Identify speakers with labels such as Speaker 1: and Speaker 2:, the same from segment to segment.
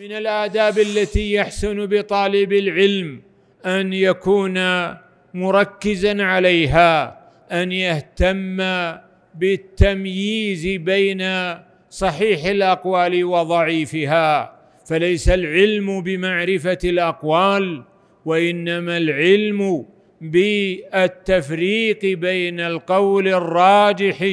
Speaker 1: من الاداب التي يحسن بطالب العلم ان يكون مركزا عليها ان يهتم بالتمييز بين صحيح الاقوال وضعيفها فليس العلم بمعرفه الاقوال وانما العلم بالتفريق بين القول الراجح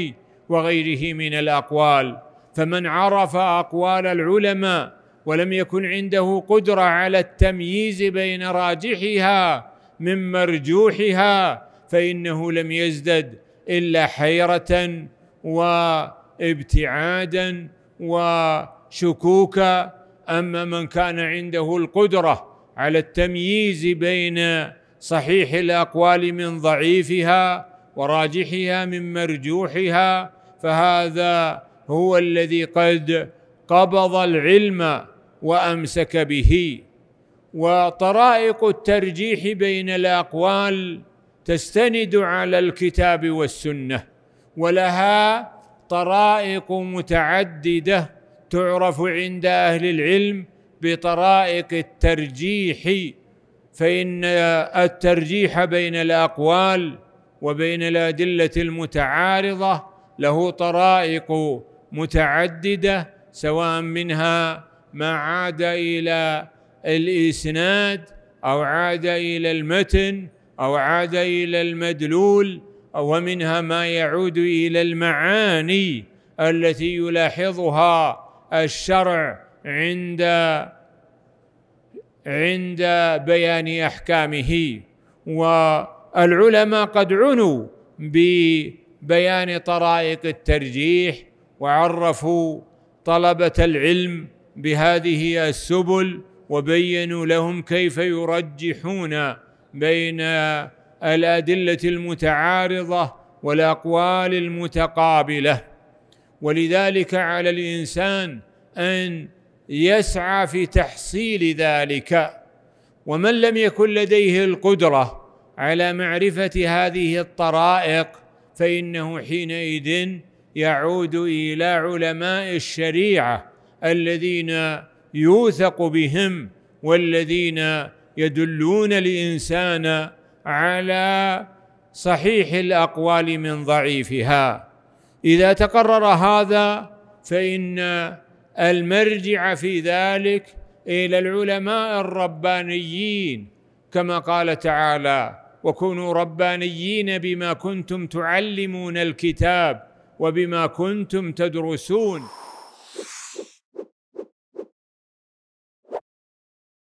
Speaker 1: وغيره من الاقوال فمن عرف اقوال العلماء ولم يكن عنده قدره على التمييز بين راجحها من مرجوحها فانه لم يزدد الا حيره وابتعادا وشكوكا اما من كان عنده القدره على التمييز بين صحيح الاقوال من ضعيفها وراجحها من مرجوحها فهذا هو الذي قد قبض العلم وامسك به وطرائق الترجيح بين الاقوال تستند على الكتاب والسنه ولها طرائق متعدده تعرف عند اهل العلم بطرائق الترجيح فان الترجيح بين الاقوال وبين الادله المتعارضه له طرائق متعدده سواء منها ما عاد إلى الإسناد أو عاد إلى المتن أو عاد إلى المدلول ومنها ما يعود إلى المعاني التي يلاحظها الشرع عند عند بيان أحكامه والعلماء قد عنوا ببيان طرائق الترجيح وعرفوا طلبه العلم بهذه السبل وبينوا لهم كيف يرجحون بين الادله المتعارضه والاقوال المتقابله ولذلك على الانسان ان يسعى في تحصيل ذلك ومن لم يكن لديه القدره على معرفه هذه الطرائق فانه حينئذ يعود الى علماء الشريعه الذين يوثق بهم والذين يدلون الانسان على صحيح الاقوال من ضعيفها اذا تقرر هذا فان المرجع في ذلك الى العلماء الربانيين كما قال تعالى وكونوا ربانيين بما كنتم تعلمون الكتاب وبما كنتم تدرسون